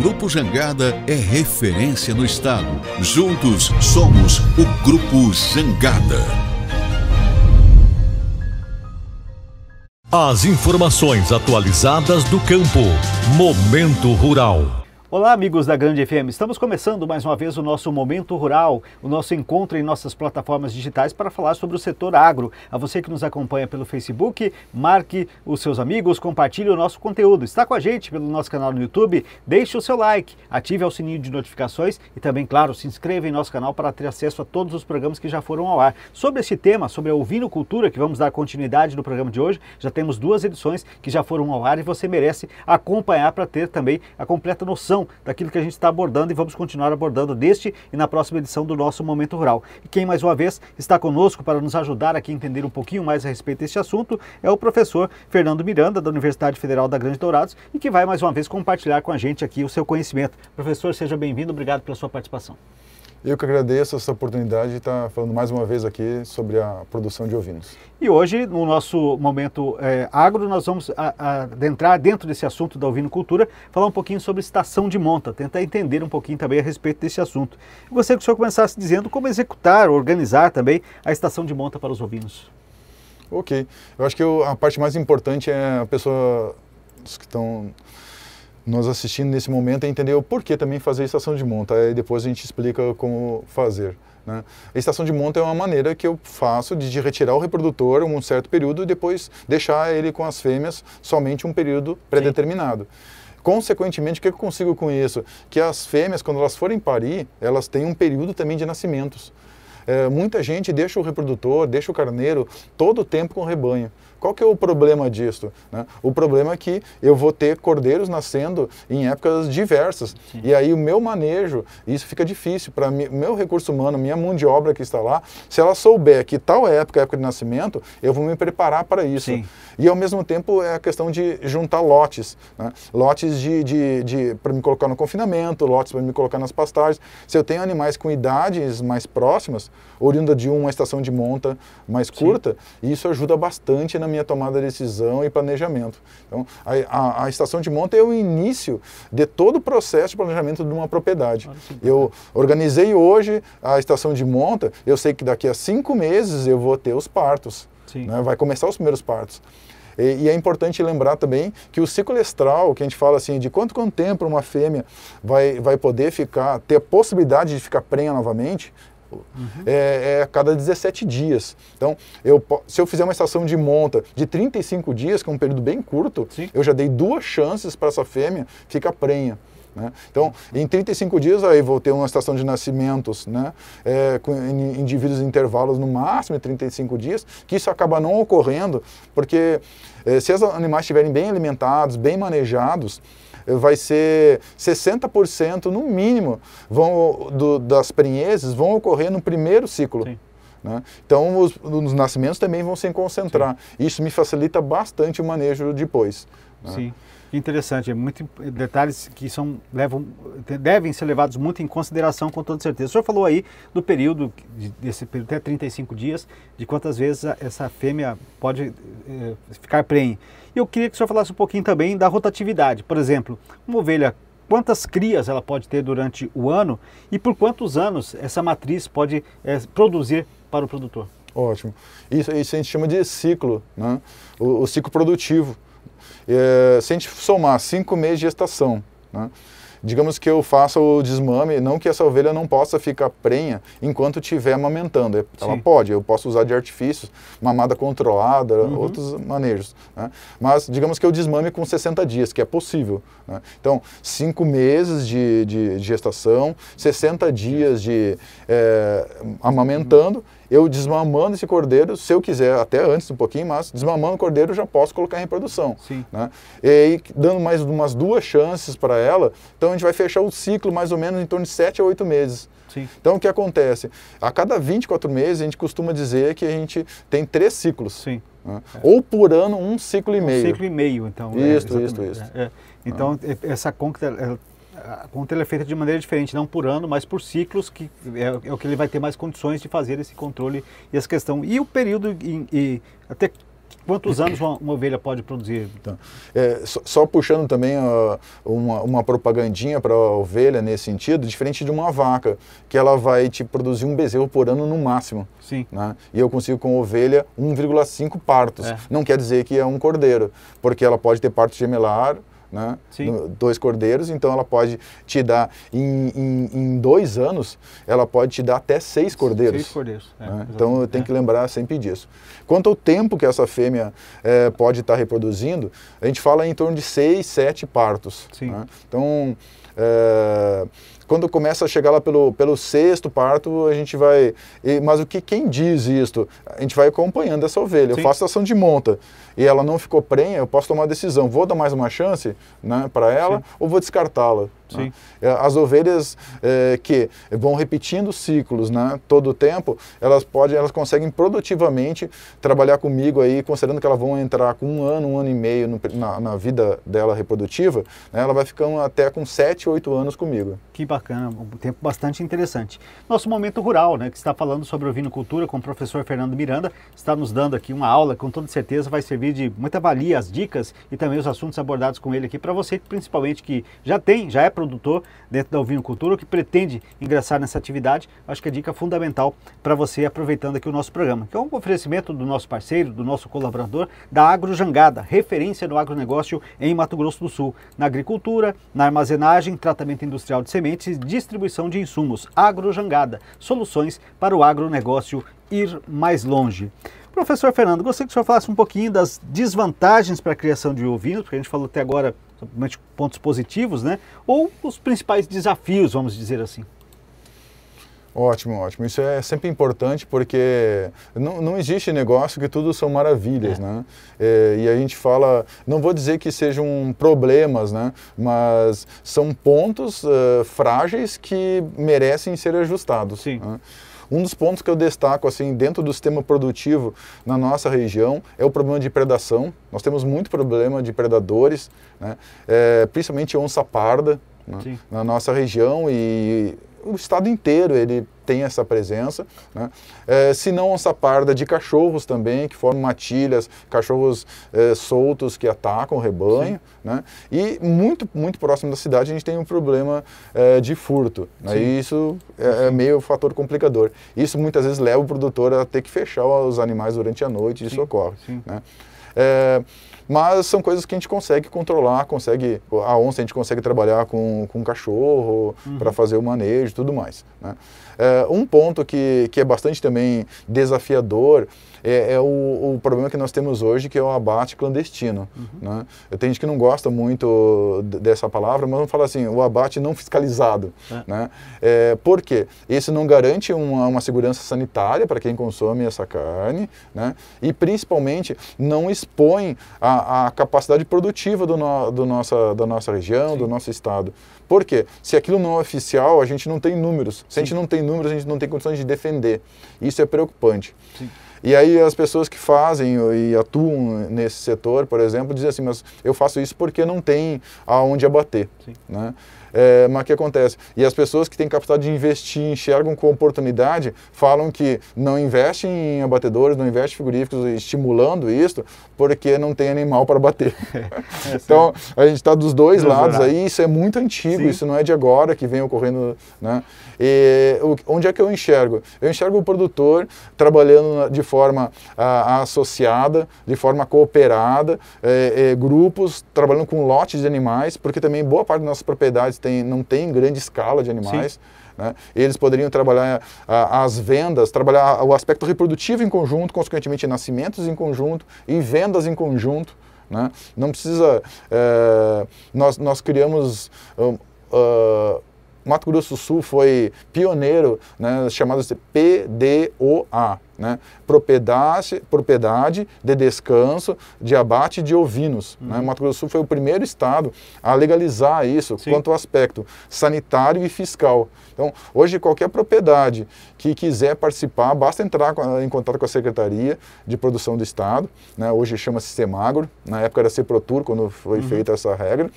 Grupo Jangada é referência no estado. Juntos somos o Grupo Jangada. As informações atualizadas do campo. Momento Rural. Olá, amigos da Grande FM. Estamos começando mais uma vez o nosso Momento Rural, o nosso encontro em nossas plataformas digitais para falar sobre o setor agro. A você que nos acompanha pelo Facebook, marque os seus amigos, compartilhe o nosso conteúdo. Está com a gente pelo nosso canal no YouTube, deixe o seu like, ative o sininho de notificações e também, claro, se inscreva em nosso canal para ter acesso a todos os programas que já foram ao ar. Sobre esse tema, sobre a Cultura, que vamos dar continuidade no programa de hoje, já temos duas edições que já foram ao ar e você merece acompanhar para ter também a completa noção daquilo que a gente está abordando e vamos continuar abordando neste e na próxima edição do nosso Momento Rural. E quem mais uma vez está conosco para nos ajudar aqui a entender um pouquinho mais a respeito deste assunto é o professor Fernando Miranda, da Universidade Federal da Grande Dourados, e que vai mais uma vez compartilhar com a gente aqui o seu conhecimento. Professor, seja bem-vindo, obrigado pela sua participação. Eu que agradeço essa oportunidade de estar falando mais uma vez aqui sobre a produção de ovinos. E hoje, no nosso momento é, agro, nós vamos adentrar dentro desse assunto da ovinocultura, falar um pouquinho sobre estação de monta, tentar entender um pouquinho também a respeito desse assunto. Eu gostaria que o senhor começasse dizendo como executar, organizar também a estação de monta para os ovinos. Ok. Eu acho que eu, a parte mais importante é a pessoa que estão nós assistindo nesse momento é entender o porquê também fazer estação de monta. Aí depois a gente explica como fazer. Né? A estação de monta é uma maneira que eu faço de, de retirar o reprodutor um certo período e depois deixar ele com as fêmeas somente um período pré-determinado. Consequentemente, o que eu consigo com isso? Que as fêmeas, quando elas forem parir, elas têm um período também de nascimentos. É, muita gente deixa o reprodutor, deixa o carneiro todo o tempo com o rebanho. Qual que é o problema disso? Né? O problema é que eu vou ter cordeiros nascendo em épocas diversas. Sim. E aí o meu manejo, isso fica difícil. Para mim, meu recurso humano, minha mão de obra que está lá, se ela souber que tal é época é época de nascimento, eu vou me preparar para isso. Sim. E ao mesmo tempo é a questão de juntar lotes. Né? Lotes de, de, de para me colocar no confinamento, lotes para me colocar nas pastagens. Se eu tenho animais com idades mais próximas, oriunda de uma estação de monta mais curta, Sim. e isso ajuda bastante na minha tomada de decisão e planejamento. Então, a, a, a, estação de monta é o início de todo o processo de planejamento de uma propriedade. Eu organizei hoje a estação de monta, eu sei que daqui a cinco meses eu vou ter os partos, né? vai começar os primeiros partos. E, e, é importante lembrar também que o ciclo estral, que a gente fala assim, de quanto quanto tempo uma fêmea vai, vai poder ficar, ter a possibilidade de ficar prenha novamente, uhum. é, é, a cada 17 dias. Então, eu, se eu fizer uma estação de monta de 35 dias, que é um período bem curto, Sim. eu já dei duas chances para essa fêmea ficar prenha. Né? Então, em 35 dias, aí vou ter uma estação de nascimentos né? É, com indivíduos em intervalos no máximo de 35 dias, que isso acaba não ocorrendo, porque é, se os animais estiverem bem alimentados, bem manejados, eh, vai ser 60% no mínimo vão, do, das prenheses vão ocorrer no primeiro ciclo. Sim. Né? Então, os, os, nascimentos também vão se concentrar. Sim. Isso me facilita bastante o manejo depois. Né? Sim. Interessante, é detalhes que são levam devem ser levados muito em consideração com toda certeza. O senhor falou aí do período desse período até 35 dias, de quantas vezes essa fêmea pode eh, ficar prenhe. E eu queria que o senhor falasse um pouquinho também da rotatividade. Por exemplo, uma ovelha quantas crias ela pode ter durante o ano e por quantos anos essa matriz pode é, produzir para o produtor. Ótimo. Isso, isso, a gente chama de ciclo, né? o, o ciclo produtivo. É, se a gente somar cinco meses de gestação, né? digamos que eu faça o desmame, não que essa ovelha não possa ficar prenha enquanto estiver amamentando. É, ela Sim. pode, eu posso usar de artifícios, mamada controlada, uhum. outros manejos. Né? Mas digamos que eu desmame com 60 dias, que é possível. Né? Então, 5 meses de, de, de, gestação, 60 dias de é, amamentando. Uhum eu desmamando esse cordeiro, se eu quiser, até antes um pouquinho, mas desmamando o cordeiro eu já posso colocar em reprodução. Sim. Né? E aí, dando mais umas duas chances para ela, então a gente vai fechar o ciclo mais ou menos em torno de 7 a 8 meses. Sim. Então, o que acontece? A cada 24 meses, a gente costuma dizer que a gente tem três ciclos. Né? É. Ou por ano, um ciclo e um meio. Um ciclo e meio, então. Isso, é, isso, isso. É, é. Então, ah. é, essa conta a conta é feita de maneira diferente, não por ano, mas por ciclos, que é, é, o que ele vai ter mais condições de fazer esse controle e essa questão. E o período e, e até Quantos anos uma, uma, ovelha pode produzir? Então, é, só, só, puxando também uma, uma, propagandinha para a ovelha nesse sentido, diferente de uma vaca, que ela vai te produzir um bezerro por ano no máximo. Sim. Né? E eu consigo com ovelha 1,5 partos. É. Não quer dizer que é um cordeiro, porque ela pode ter parto gemelar né? dois cordeiros, então ela pode te dar, em, em, em, dois anos, ela pode te dar até seis cordeiros. Seis cordeiros, é, né? Então eu tenho é. que lembrar sempre disso. Quanto ao tempo que essa fêmea é, pode estar tá reproduzindo, a gente fala em torno de seis, sete partos. Né? Então, é, quando começa a chegar lá pelo, pelo sexto parto, a gente vai. E, mas o que quem diz isto? A gente vai acompanhando essa ovelha. Sim. Eu faço ação de monta e ela não ficou prenha, eu posso tomar a decisão: vou dar mais uma chance né, para ela Sim. ou vou descartá-la. Sim. Né? É, as ovelhas é, que vão repetindo ciclos né, todo o tempo, elas, podem, elas conseguem produtivamente trabalhar comigo aí, considerando que elas vão entrar com um ano, um ano e meio no, na, na, vida dela reprodutiva, né, ela vai ficando até com 7, 8 anos comigo. Que bacana, um tempo bastante interessante. Nosso momento rural, né, que está falando sobre ovinocultura com o professor Fernando Miranda, está nos dando aqui uma aula com toda certeza vai servir de muita valia as dicas e também os assuntos abordados com ele aqui para você, principalmente que já tem, já é produtor dentro da ovinocultura ou que pretende ingressar nessa atividade, acho que é dica fundamental para você aproveitando aqui o nosso programa, que é um oferecimento do nosso parceiro, do nosso colaborador da Agrojangada, referência no agronegócio em Mato Grosso do Sul, na agricultura, na armazenagem, tratamento industrial de sementes, distribuição de insumos. Agrojangada, soluções para o agronegócio ir mais longe. Professor Fernando, gostaria que o senhor falasse um pouquinho das desvantagens para a criação de ovinos, porque a gente falou até agora somente pontos positivos, né? Ou os principais desafios, vamos dizer assim. Ótimo, ótimo. Isso é sempre importante porque não, não existe negócio que tudo são maravilhas, é. né? É, e a gente fala, não vou dizer que sejam problemas, né? Mas são pontos uh, frágeis que merecem ser ajustados. Sim. Né? Um dos pontos que eu destaco assim dentro do sistema produtivo na nossa região é o problema de predação. Nós temos muito problema de predadores, né? é, principalmente onça parda, na, né? na nossa região e o estado inteiro ele tem essa presença, né? é, se não onça parda de cachorros também, que formam matilhas, cachorros é, soltos que atacam o rebanho, né? e muito, muito próximo da cidade a gente tem um problema é, de furto, né? e isso é, é meio um fator complicador. Isso muitas vezes leva o produtor a ter que fechar os animais durante a noite, Sim. isso ocorre. Sim. Né? É, mas são coisas que a gente consegue controlar, consegue. A onça a gente consegue trabalhar com, com um cachorro uhum. para fazer o manejo e tudo mais. Né? É, um ponto que, que é bastante também desafiador é, é o, o, problema que nós temos hoje, que é o abate clandestino. Uhum. Né? Tem gente que não gosta muito dessa palavra, mas vamos falar assim, o abate não fiscalizado. É. Né? É, por quê? Isso não garante uma, uma segurança sanitária para quem consome essa carne, né? e principalmente não expõe a, a, capacidade produtiva do, no, do nossa, da nossa região, Sim. do nosso estado. Por quê? Se aquilo não é oficial, a gente não tem números. Se Sim. a gente não tem números, a gente não tem condições de defender. Isso é preocupante. Sim. E aí as pessoas que fazem e atuam nesse setor, por exemplo, dizem assim, mas eu faço isso porque não tem aonde abater. Né? É, mas o que acontece? E as pessoas que têm capacidade de investir, enxergam com oportunidade, falam que não investem em abatedores, não investem em frigoríficos, estimulando isso, porque não tem animal para bater. É, então, a gente está dos dois lados aí, isso é muito antigo, sim. isso não é de agora que vem ocorrendo. Né? E, onde é que eu enxergo? Eu enxergo o produtor trabalhando de forma associada, de forma cooperada, é, é, grupos trabalhando com lotes de animais, porque também boa parte das nossas propriedades têm, não têm grande escala de animais. Né? Eles poderiam trabalhar as vendas, trabalhar o aspecto reprodutivo em conjunto, consequentemente nascimentos em conjunto e vendas em conjunto. Né? Não precisa. Eh, nós, nós criamos. Uh, uh, Mato Grosso do Sul foi pioneiro, né, chamado de PDOA, né, propriedade, propriedade de descanso, de abate de ovinos. Né. Uhum. Né? Mato Grosso do Sul foi o primeiro estado a legalizar isso Sim. quanto ao aspecto sanitário e fiscal. Então, hoje qualquer propriedade que quiser participar, basta entrar em contato com a Secretaria de Produção do Estado, né? hoje chama-se Semagro, na época era Ceprotur, quando foi uhum. feita essa regra,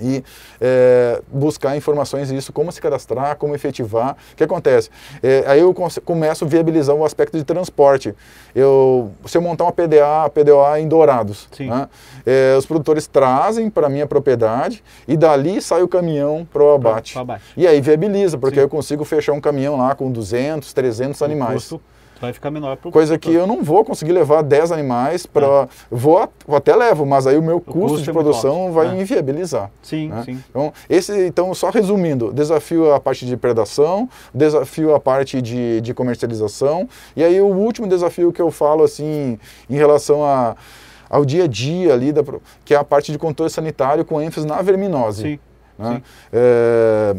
e é, buscar informações disso, como se cadastrar, como efetivar. O que acontece? É, aí eu começo a viabilizar o aspecto de transporte. Eu, se eu montar uma PDA, a PDA em Dourados, né? é, os produtores trazem para a minha propriedade e dali sai o caminhão para o abate. abate. E aí viabiliza, porque Sim. eu consigo fechar um caminhão lá com 200, 300 animais. Vai ficar menor pro Coisa que eu não vou conseguir levar 10 animais para. É. Vou, vou, até levo, mas aí o meu o custo, custo, de é produção vai é. me inviabilizar. Sim, né? sim. Então, esse, então, só resumindo, desafio a parte de predação, desafio a parte de, de comercialização, e aí o último desafio que eu falo assim em relação a, ao dia a dia ali, da, que é a parte de controle sanitário com ênfase na verminose. Sim. Né? sim. É,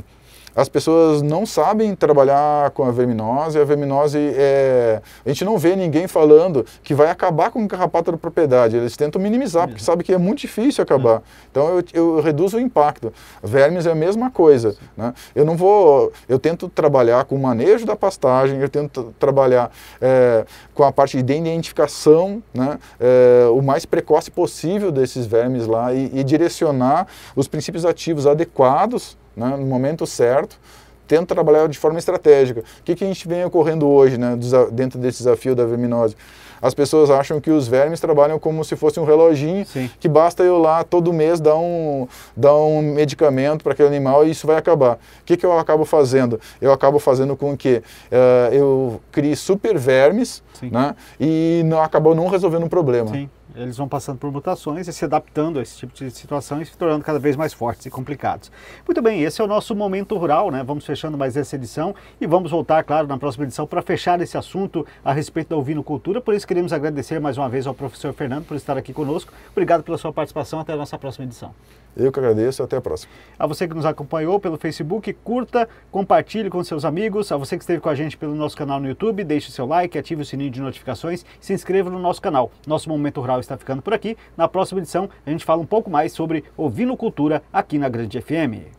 as pessoas não sabem trabalhar com a verminose, a verminose é... A gente não vê ninguém falando que vai acabar com o carrapato da propriedade, eles tentam minimizar, é porque sabem que é muito difícil acabar. É. Então eu, eu, reduzo o impacto. Vermes é a mesma coisa. Né? Eu não vou... Eu tento trabalhar com o manejo da pastagem, eu tento trabalhar é, com a parte de identificação, né? É, o mais precoce possível desses vermes lá e, e direcionar os princípios ativos adequados né, no momento certo, tenta trabalhar de forma estratégica. O que, que a gente vem ocorrendo hoje né, dentro desse desafio da verminose? As pessoas acham que os vermes trabalham como se fosse um reloginho, Sim. que basta eu lá todo mês dar um, dar um medicamento para aquele animal e isso vai acabar. O que, que eu acabo fazendo? Eu acabo fazendo com que uh, eu crie super vermes né, e não, acabou não resolvendo o um problema. Sim. Eles vão passando por mutações e se adaptando a esse tipo de situação e se tornando cada vez mais fortes e complicados. Muito bem, esse é o nosso momento rural, né? Vamos fechando mais essa edição e vamos voltar, claro, na próxima edição para fechar esse assunto a respeito da ovinocultura. Por isso, queremos agradecer mais uma vez ao professor Fernando por estar aqui conosco. Obrigado pela sua participação. Até a nossa próxima edição. Eu que agradeço. Até a próxima. A você que nos acompanhou pelo Facebook, curta, compartilhe com seus amigos. A você que esteve com a gente pelo nosso canal no YouTube, deixe seu like, ative o sininho de notificações, se inscreva no nosso canal. Nosso Momento Rural está ficando por aqui. Na próxima edição, a gente fala um pouco mais sobre ovinocultura aqui na Grande FM.